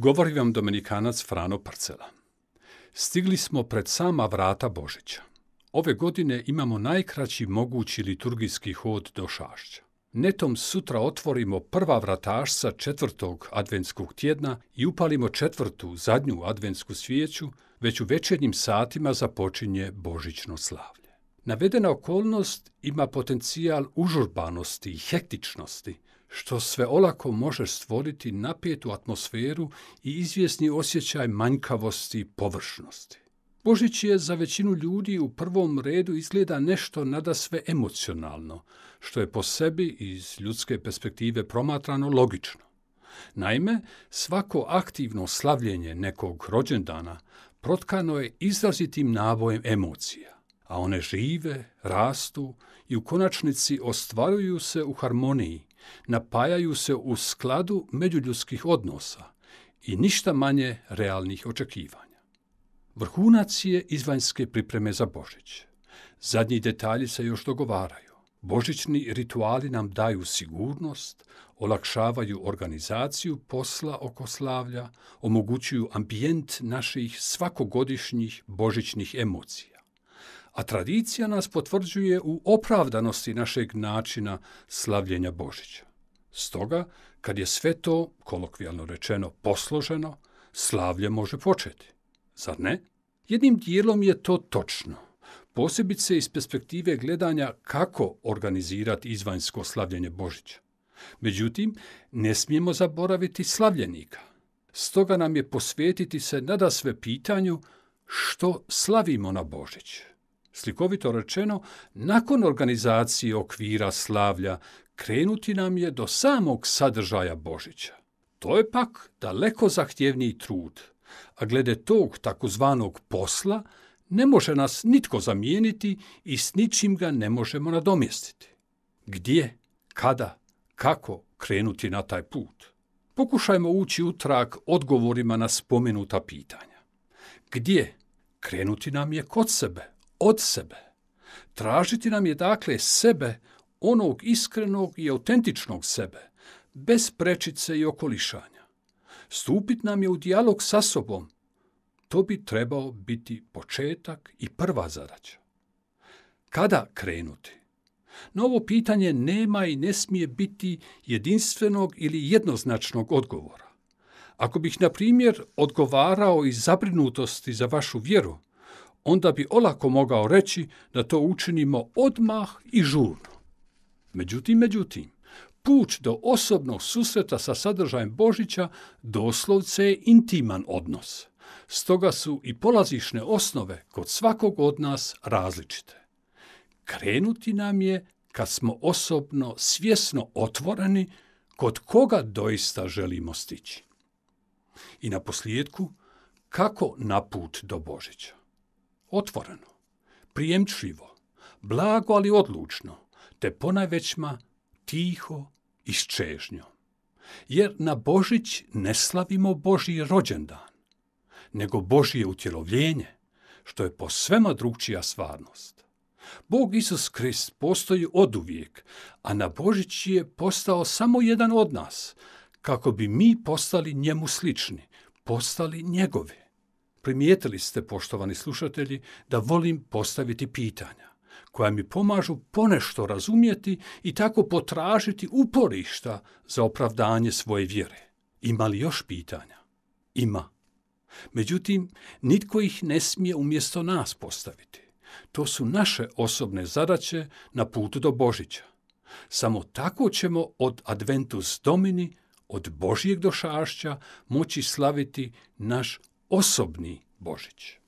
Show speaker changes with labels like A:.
A: Govori vam Dominikanac Frano Parcela. Stigli smo pred sama vrata Božića. Ove godine imamo najkraći mogući liturgijski hod do šašća. Netom sutra otvorimo prva vratašca četvrtog adventskog tjedna i upalimo četvrtu, zadnju adventsku svijeću, već u večernjim satima započinje božićno slavlje. Navedena okolnost ima potencijal užurbanosti i hektičnosti, što sve olako može stvoriti napijetu atmosferu i izvjesni osjećaj manjkavosti i površnosti. Božić je za većinu ljudi u prvom redu izgleda nešto nada sve emocionalno, što je po sebi iz ljudske perspektive promatrano logično. Naime, svako aktivno slavljenje nekog rođendana protkano je izrazitim nabojem emocija, a one žive, rastu i u konačnici ostvaruju se u harmoniji, napajaju se u skladu međuljudskih odnosa i ništa manje realnih očekivanja. Vrhunac je izvanjske pripreme za Božić. Zadnji detalji se još dogovaraju. Božićni rituali nam daju sigurnost, olakšavaju organizaciju posla oko slavlja, omogućuju ambijent naših svakogodišnjih božićnih emocija a tradicija nas potvrđuje u opravdanosti našeg načina slavljenja Božića. Stoga, kad je sve to, kolokvijalno rečeno, posloženo, slavlje može početi. Zar ne? Jednim dijelom je to točno. Posebice iz perspektive gledanja kako organizirati izvanjsko slavljenje Božića. Međutim, ne smijemo zaboraviti slavljenika. Stoga nam je posvetiti se nada sve pitanju što slavimo na Božić. Slikovito rečeno, nakon organizacije okvira slavlja, krenuti nam je do samog sadržaja Božića. To je pak daleko zahtjevniji trud, a glede tog takozvanog posla ne može nas nitko zamijeniti i s ničim ga ne možemo nadomjestiti. Gdje, kada, kako krenuti na taj put? Pokušajmo ući u trak odgovorima na spomenuta pitanja. Gdje? Krenuti nam je kod sebe, od sebe. Tražiti nam je dakle sebe, onog iskrenog i autentičnog sebe, bez prečice i okolišanja. Stupit nam je u dijalog sa sobom, to bi trebao biti početak i prva zadaća. Kada krenuti? Novo pitanje nema i ne smije biti jedinstvenog ili jednoznačnog odgovora. Ako bih, na primjer, odgovarao iz zabrinutosti za vašu vjeru, onda bi olako mogao reći da to učinimo odmah i žurno. Međutim, međutim, puć do osobnog susreta sa sadržajem Božića doslovce je intiman odnos. Stoga su i polazišne osnove kod svakog od nas različite. Krenuti nam je kad smo osobno svjesno otvoreni kod koga doista želimo stići. I na posljedku, kako na put do Božića? otvoreno, prijemčivo, blago ali odlučno, te ponajvećma tiho i s Jer na Božić ne slavimo Božji rođendan, nego Božje utjelovljenje, što je po svema drugčija stvarnost. Bog Isus Krist postoji oduvijek, a na Božić je postao samo jedan od nas, kako bi mi postali njemu slični, postali njegovi primijetili ste, poštovani slušatelji, da volim postaviti pitanja koja mi pomažu ponešto razumjeti i tako potražiti uporišta za opravdanje svoje vjere. Ima li još pitanja? Ima. Međutim, nitko ih ne smije umjesto nas postaviti. To su naše osobne zadaće na putu do Božića. Samo tako ćemo od Adventus Domini, od Božijeg došašća, moći slaviti naš osobni Božić.